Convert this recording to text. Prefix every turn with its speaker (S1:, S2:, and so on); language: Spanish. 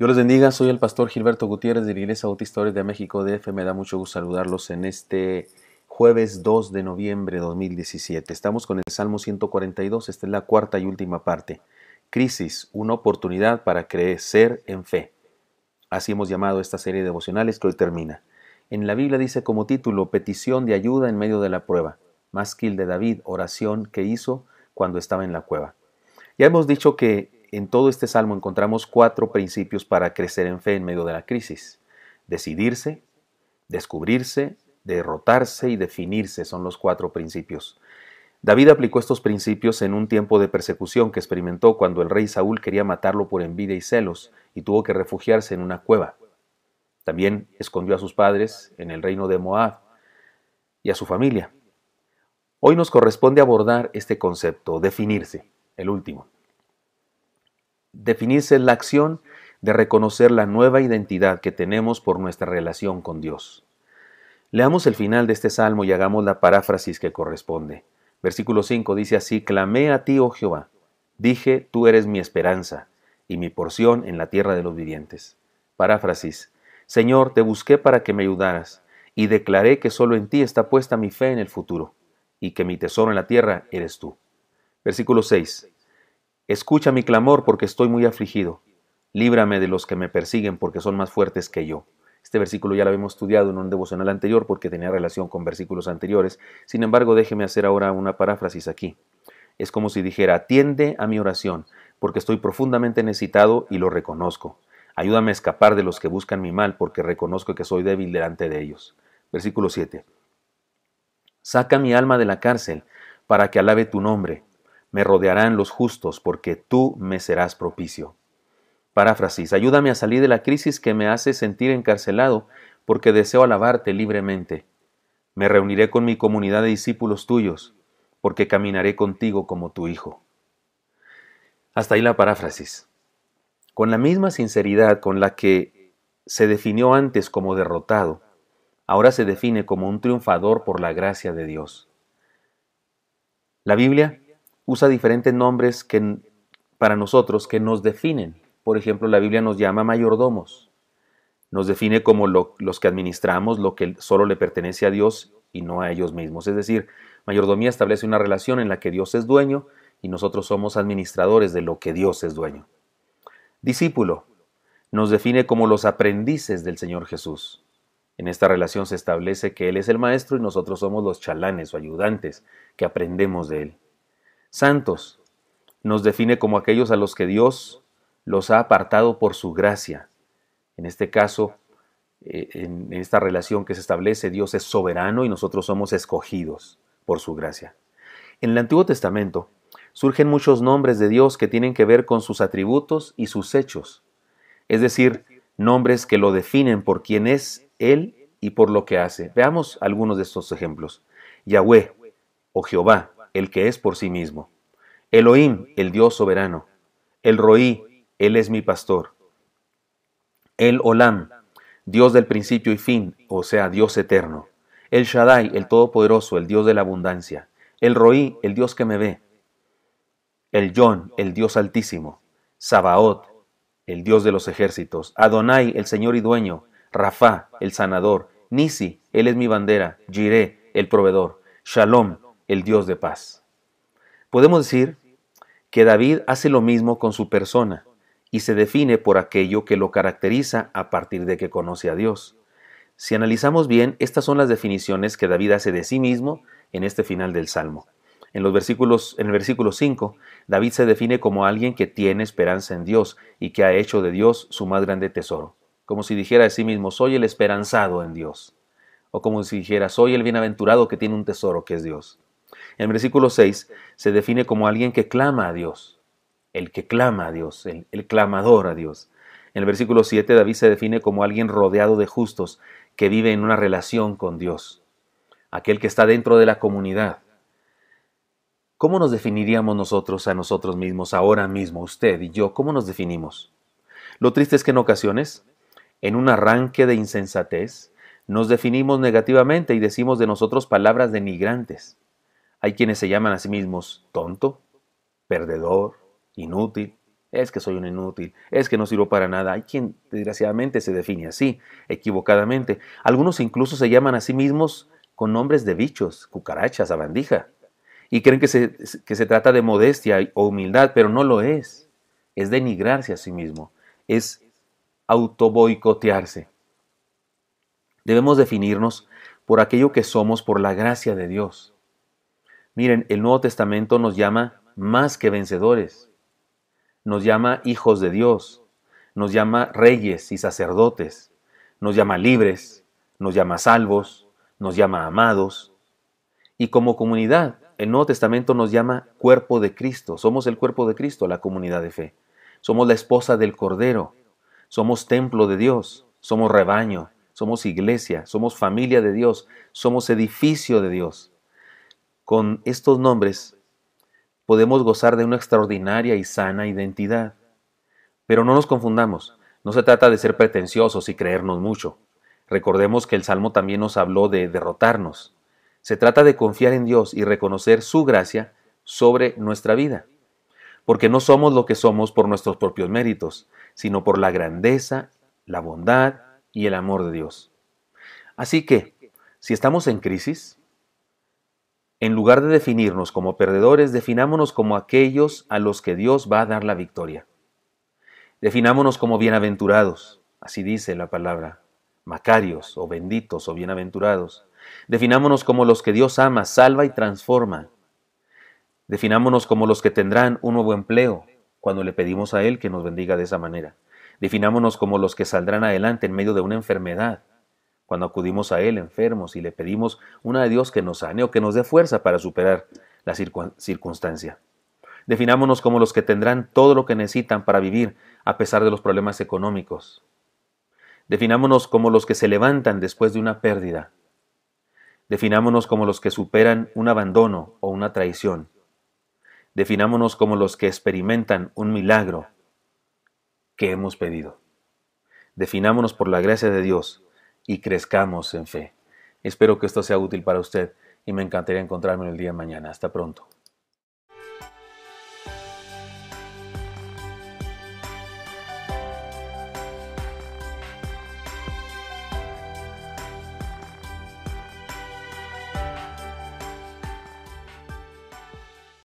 S1: Dios les bendiga, soy el pastor Gilberto Gutiérrez de la Iglesia Bautista de México DF. Me da mucho gusto saludarlos en este jueves 2 de noviembre de 2017. Estamos con el Salmo 142, esta es la cuarta y última parte. Crisis, una oportunidad para crecer en fe. Así hemos llamado esta serie de devocionales que hoy termina. En la Biblia dice como título, petición de ayuda en medio de la prueba. Más el de David, oración que hizo cuando estaba en la cueva. Ya hemos dicho que en todo este salmo encontramos cuatro principios para crecer en fe en medio de la crisis. Decidirse, descubrirse, derrotarse y definirse son los cuatro principios. David aplicó estos principios en un tiempo de persecución que experimentó cuando el rey Saúl quería matarlo por envidia y celos y tuvo que refugiarse en una cueva. También escondió a sus padres en el reino de Moab y a su familia. Hoy nos corresponde abordar este concepto, definirse, el último definirse la acción de reconocer la nueva identidad que tenemos por nuestra relación con Dios. Leamos el final de este salmo y hagamos la paráfrasis que corresponde. Versículo 5 dice así, Clamé a ti, oh Jehová, dije, tú eres mi esperanza y mi porción en la tierra de los vivientes. Paráfrasis, Señor, te busqué para que me ayudaras, y declaré que solo en ti está puesta mi fe en el futuro, y que mi tesoro en la tierra eres tú. Versículo 6. Escucha mi clamor porque estoy muy afligido. Líbrame de los que me persiguen porque son más fuertes que yo. Este versículo ya lo hemos estudiado en un devocional anterior porque tenía relación con versículos anteriores. Sin embargo, déjeme hacer ahora una paráfrasis aquí. Es como si dijera, atiende a mi oración, porque estoy profundamente necesitado y lo reconozco. Ayúdame a escapar de los que buscan mi mal, porque reconozco que soy débil delante de ellos. Versículo 7. Saca mi alma de la cárcel, para que alabe tu nombre. Me rodearán los justos, porque tú me serás propicio. Paráfrasis, ayúdame a salir de la crisis que me hace sentir encarcelado, porque deseo alabarte libremente. Me reuniré con mi comunidad de discípulos tuyos, porque caminaré contigo como tu hijo. Hasta ahí la paráfrasis. Con la misma sinceridad con la que se definió antes como derrotado, ahora se define como un triunfador por la gracia de Dios. La Biblia usa diferentes nombres que, para nosotros que nos definen. Por ejemplo, la Biblia nos llama mayordomos. Nos define como los que administramos lo que solo le pertenece a Dios y no a ellos mismos. Es decir, mayordomía establece una relación en la que Dios es dueño y nosotros somos administradores de lo que Dios es dueño. Discípulo nos define como los aprendices del Señor Jesús. En esta relación se establece que Él es el maestro y nosotros somos los chalanes o ayudantes que aprendemos de Él. Santos nos define como aquellos a los que Dios los ha apartado por su gracia. En este caso, eh, en esta relación que se establece, Dios es soberano y nosotros somos escogidos por su gracia. En el Antiguo Testamento surgen muchos nombres de Dios que tienen que ver con sus atributos y sus hechos, es decir, nombres que lo definen por quién es Él y por lo que hace. Veamos algunos de estos ejemplos. Yahweh o Jehová, el que es por sí mismo. Elohim, el Dios soberano. El Roí, Él es mi pastor. El Olam, Dios del principio y fin, o sea, Dios eterno. El Shaddai, el Todopoderoso, el Dios de la abundancia. El Roí, el Dios que me ve. El Yon, el Dios altísimo. Sabaot, el Dios de los ejércitos. Adonai, el Señor y dueño. Rafa, el sanador. Nisi, Él es mi bandera. Jireh, el proveedor. Shalom, el Dios de paz. Podemos decir que David hace lo mismo con su persona y se define por aquello que lo caracteriza a partir de que conoce a Dios. Si analizamos bien, estas son las definiciones que David hace de sí mismo en este final del Salmo. En, los versículos, en el versículo 5, David se define como alguien que tiene esperanza en Dios y que ha hecho de Dios su más grande tesoro, como si dijera de sí mismo, soy el esperanzado en Dios, o como si dijera, soy el bienaventurado que tiene un tesoro que es Dios. En el versículo 6 se define como alguien que clama a Dios, el que clama a Dios, el, clamador a Dios. En el versículo 7 David se define como alguien rodeado de justos, que vive en una relación con Dios, aquel que está dentro de la comunidad. ¿Cómo nos definiríamos nosotros a nosotros mismos ahora mismo, usted y yo? ¿Cómo nos definimos? Lo triste es que en ocasiones, en un arranque de insensatez, nos definimos negativamente y decimos de nosotros palabras denigrantes. Hay quienes se llaman a sí mismos tonto, perdedor, inútil. Es que soy un inútil, es que no sirvo para nada. Hay quien desgraciadamente se define así, equivocadamente. Algunos incluso se llaman a sí mismos con nombres de bichos, cucarachas, abandija. Y creen que se, que se trata de modestia o humildad, pero no lo es. Es denigrarse a sí mismo, es autoboicotearse. Debemos definirnos por aquello que somos por la gracia de Dios. Miren, el Nuevo Testamento nos llama más que vencedores. Nos llama hijos de Dios. Nos llama reyes y sacerdotes. Nos llama libres. Nos llama salvos. Nos llama amados. Y como comunidad, el Nuevo Testamento nos llama cuerpo de Cristo. Somos el cuerpo de Cristo, la comunidad de fe. Somos la esposa del Cordero. Somos templo de Dios. Somos rebaño. Somos iglesia. Somos familia de Dios. Somos edificio de Dios. Con estos nombres podemos gozar de una extraordinaria y sana identidad. Pero no nos confundamos, no se trata de ser pretenciosos y creernos mucho. Recordemos que el Salmo también nos habló de derrotarnos. Se trata de confiar en Dios y reconocer su gracia sobre nuestra vida. Porque no somos lo que somos por nuestros propios méritos, sino por la grandeza, la bondad y el amor de Dios. Así que, si estamos en crisis, en lugar de definirnos como perdedores, definámonos como aquellos a los que Dios va a dar la victoria. Definámonos como bienaventurados, así dice la palabra, macarios o benditos o bienaventurados. Definámonos como los que Dios ama, salva y transforma. Definámonos como los que tendrán un nuevo empleo cuando le pedimos a Él que nos bendiga de esa manera. Definámonos como los que saldrán adelante en medio de una enfermedad cuando acudimos a Él enfermos y le pedimos una de Dios que nos sane o que nos dé fuerza para superar la circunstancia. Definámonos como los que tendrán todo lo que necesitan para vivir a pesar de los problemas económicos. Definámonos como los que se levantan después de una pérdida. Definámonos como los que superan un abandono o una traición. Definámonos como los que experimentan un milagro que hemos pedido. Definámonos por la gracia de Dios y crezcamos en fe. Espero que esto sea útil para usted y me encantaría encontrarme el día de mañana. Hasta pronto.